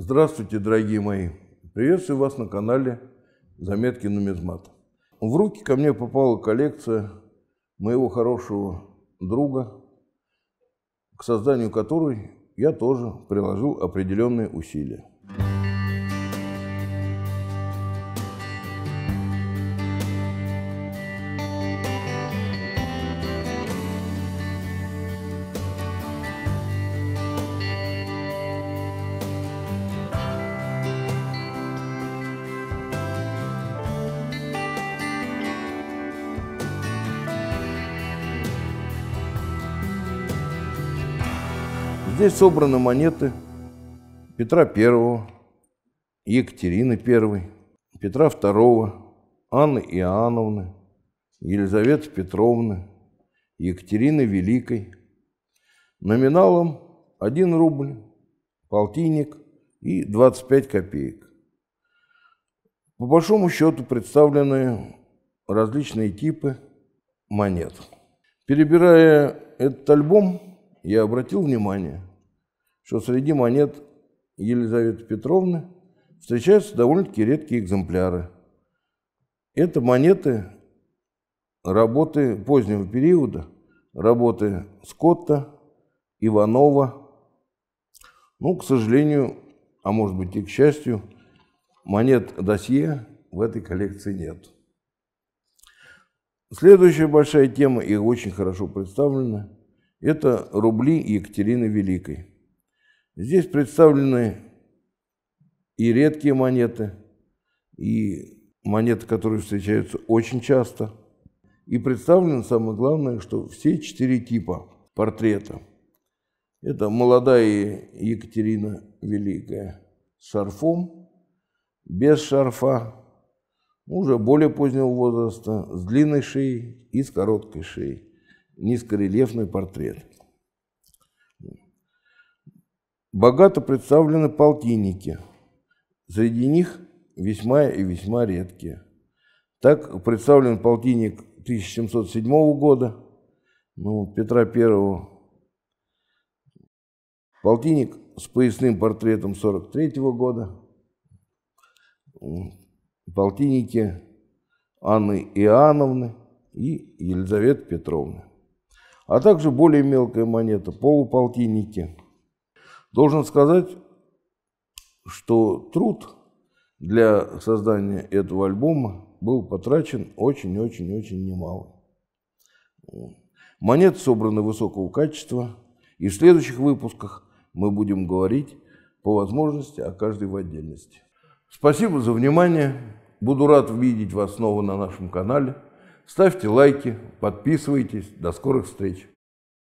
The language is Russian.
Здравствуйте, дорогие мои! Приветствую вас на канале «Заметки нумизмата». В руки ко мне попала коллекция моего хорошего друга, к созданию которой я тоже приложил определенные усилия. Здесь собраны монеты Петра I, Екатерины I, Петра II, Анны Иоанновны, Елизаветы Петровны, Екатерины Великой. Номиналом 1 рубль, полтинник и 25 копеек. По большому счету представлены различные типы монет. Перебирая этот альбом, я обратил внимание, что среди монет Елизаветы Петровны встречаются довольно-таки редкие экземпляры. Это монеты работы позднего периода, работы Скотта, Иванова. Ну, к сожалению, а может быть и к счастью, монет досье в этой коллекции нет. Следующая большая тема, и очень хорошо представлена, это рубли Екатерины Великой. Здесь представлены и редкие монеты, и монеты, которые встречаются очень часто. И представлено самое главное, что все четыре типа портрета. Это молодая Екатерина Великая с шарфом, без шарфа, уже более позднего возраста, с длинной шеей и с короткой шеей. Низкорельефный портрет. Богато представлены полтинники. Среди них весьма и весьма редкие. Так представлен полтинник 1707 года, ну, Петра I. Полтинник с поясным портретом 43 года. Полтинники Анны Иоанновны и Елизаветы Петровны. А также более мелкая монета – полуполтинники – Должен сказать, что труд для создания этого альбома был потрачен очень-очень-очень немало. Монет собраны высокого качества, и в следующих выпусках мы будем говорить по возможности о каждой в отдельности. Спасибо за внимание. Буду рад видеть вас снова на нашем канале. Ставьте лайки, подписывайтесь. До скорых встреч!